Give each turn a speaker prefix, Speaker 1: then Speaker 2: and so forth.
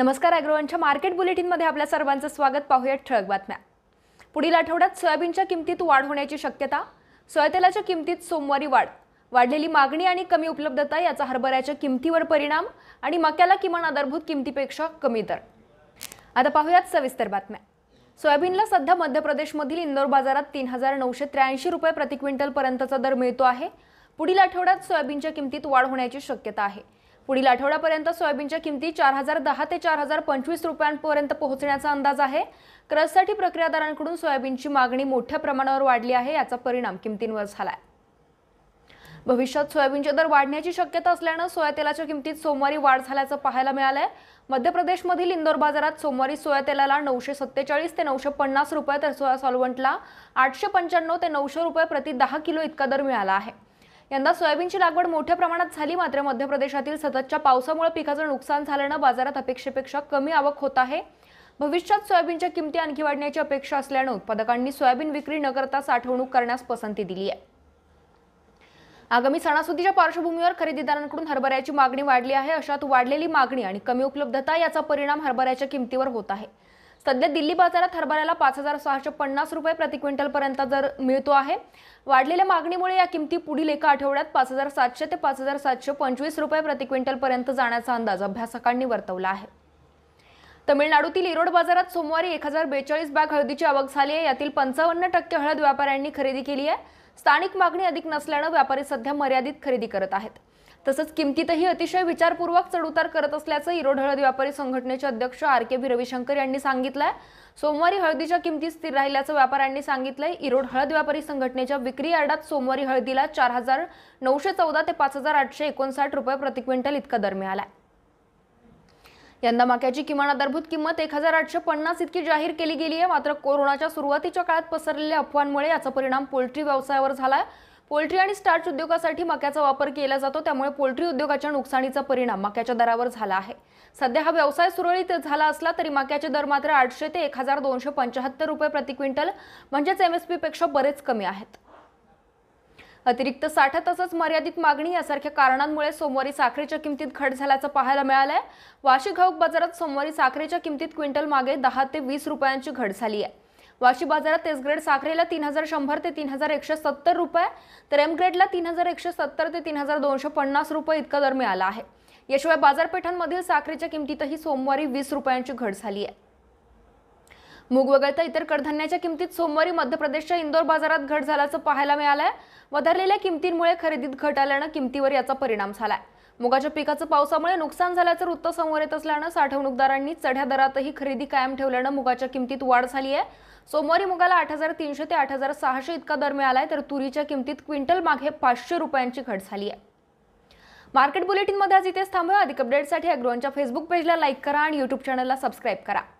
Speaker 1: नमस्कार अॅग्रोवनच्या मार्केट बुलेटिनमध्ये आपल्या सर्वांचं स्वागत पाहूयात ठळक बातम्या पुढील आठवड्यात सोयाबीनच्या किमतीत वाढ होण्याची शक्यता सोयातेलाच्या किमतीत सोमवारी वाढ वाढलेली मागणी आणि कमी उपलब्धता याचा हरभऱ्याच्या किमतीवर परिणाम आणि मक्याला किमान आधारभूत किमतीपेक्षा कमी दर आता पाहूयात सविस्तर बातम्या सोयाबीनला सध्या मध्य प्रदेशमधील इंदोर बाजारात तीन हजार नऊशे त्र्याऐंशी रुपये प्रति क्विंटल पर्यंतचा दर मिळतो आहे पुढील आठवड्यात सोयाबीनच्या किमतीत वाढ होण्याची शक्यता आहे पुढील आठवड्यापर्यंत सोयाबीनच्या किमती चार हजार दहा ते चार हजार पंचवीस रुपयांपर्यंत पोहोचण्याचा अंदाज आहे क्रससाठी प्रक्रियादारांकडून सोयाबीनची मागणी मोठ्या प्रमाणावर वाढली आहे याचा परिणाम किमतींवर झाला आहे भविष्यात सोयाबीनचे दर वाढण्याची शक्यता असल्यानं सोया तेलाच्या किमतीत सोमवारी वाढ झाल्याचं पाहायला मिळालंय मध्य प्रदेशमधील इंदोर बाजारात सोमवारी सोया तेलाला नऊशे सत्तेचाळीस ते नऊशे पन्नास रुपये तर सोया सॉल्वंटला आठशे पंच्याण्णव ते नऊशे रुपये प्रति दहा किलो इतका दर मिळाला आहे यंदा सोयाबीनची लागवड मोठ्या प्रमाणात झाली मात्र मध्य प्रदेशातील सततच्या पावसामुळे पिकाचं नुकसान झाल्यानं बाजारात अपेक्षेपेक्षा कमी आवक होत आहे भविष्यात सोयाबीनच्या किमती आणखी वाढण्याची अपेक्षा असल्यानं उत्पादकांनी सोयाबीन विक्री न करता साठवणूक करण्यास पसंती दिली आहे आगामी सणासुदीच्या पार्श्वभूमीवर खरेदीदारांकडून हरभऱ्याची मागणी वाढली आहे अशात वाढलेली मागणी आणि कमी उपलब्धता याचा परिणाम हरभऱ्याच्या किमतीवर होत आहे सध्या दिल्ली बाजारात हरभऱ्याला पाच हजार सहाशे पन्नास रुपये प्रति क्विंटल पर्यंत जर मिळतो आहे वाढलेल्या मागणीमुळे या किमती पुढील एका आठवड्यात पाच हजार सातशे ते पाच हजार सातशे पंचवीस रुपये प्रति क्विंटल पर्यंत जाण्याचा अंदाज अभ्यासकांनी वर्तवला आहे तमिळनाडूतील इरोड बाजारात सोमवारी एक हजार बेचाळीस बॅग हळदीची आवक झाली आहे यातील पंचावन्न टक्के हळद व्यापाऱ्यांनी खरेदी केली आहे स्थानिक मागणी अधिक नसल्यानं व्यापारी सध्या मर्यादित खरेदी करत आहेत तसंच किमतीतही अतिशय विचारपूर्वक चढउतार करत असल्याचं इरोड हळद व्यापारी संघटनेचे अध्यक्ष आर के बी रविशंकर यांनी सांगितलंय सोमवारी हळदीच्या किमती स्थिर राहिल्याचं व्यापाऱ्यांनी सांगितलंय इरोड हळद व्यापारी संघटनेच्या विक्री यार्डात सोमवारी हळदीला चार हजार नऊशे चौदा ते पाच हजार आठशे एकोणसाठ रुपये प्रति क्विंटल इतका दर मिळाला यंदा मक्याची किमान आधारभूत किंमत एक हजार आठशे पन्नास इतकी जाहीर केली गेली आहे मात्र कोरोनाच्या सुरुवातीच्या काळात पसरलेल्या अफवांमुळे याचा परिणाम पोल्ट्री व्यवसायावर झाला आहे पोल्ट्री आणि स्टार्च उद्योगासाठी मक्याचा वापर केला जातो त्यामुळे पोल्ट्री उद्योगाच्या नुकसानीचा परिणाम मक्याच्या दरावर झाला आहे सध्या हा व्यवसाय सुरळीत झाला असला तरी मक्याचे दर मात्र आठशे ते एक हजार दोनशे पंचाहत्तर रुपये प्रति क्विंटल म्हणजेच एमएसपी पेक्षा बरेच कमी आहेत अतिरिक्त साठा तसंच मर्यादित मागणी यासारख्या कारणांमुळे सोमवारी साखरेच्या किमतीत घट झाल्याचं पाहायला मिळालंय वाशी घाऊक बाजारात सोमवारी साखरेच्या किमतीत क्विंटल मागे दहा ते वीस रुपयांची घट झाली आहे वाशी बाजारात तेच ग्रेड साखरेला तीन हजार शंभर ते तीन हजार एकशे सत्तर रुपये तर एम ग्रेडला तीन हजार एकशे सत्तर ते तीन हजार दोनशे पन्नास रुपये इतका दर मिळाला आहे याशिवाय बाजारपेठांमधील साखरेच्या किमतीतही सोमवारी वीस रुपयांची घट झाली आहे मूग वगळता इतर कडधान्याच्या किमतीत सोमवारी मध्य प्रदेशच्या इंदोर बाजारात घट झाल्याचं पाहायला मिळालंय वधारलेल्या किमतींमुळे खरेदीत घट आल्यानं किमतीवर याचा परिणाम झालाय मुगाच्या पिकाचं पावसामुळे नुकसान झाल्याचं वृत्त समोर येत असल्यानं साठवणूकदारांनी चढ्या दरातही खरेदी कायम ठेवल्यानं मुगाच्या किमतीत वाढ झाली आहे सोमवारी मुगाला आठ हजार तीनशे ते आठ हजार सहाशे इतका दर मिळालाय तर तुरीच्या किमतीत क्विंटल मागे पाचशे रुपयांची घट झाली आहे मार्केट बुलेटिनमध्ये आज इथेच थांबवा अधिक अपडेटसाठी अग्रोनच्या फेसबुक पेजला लाईक करा आणि युट्यूब चॅनलला सबस्क्राईब करा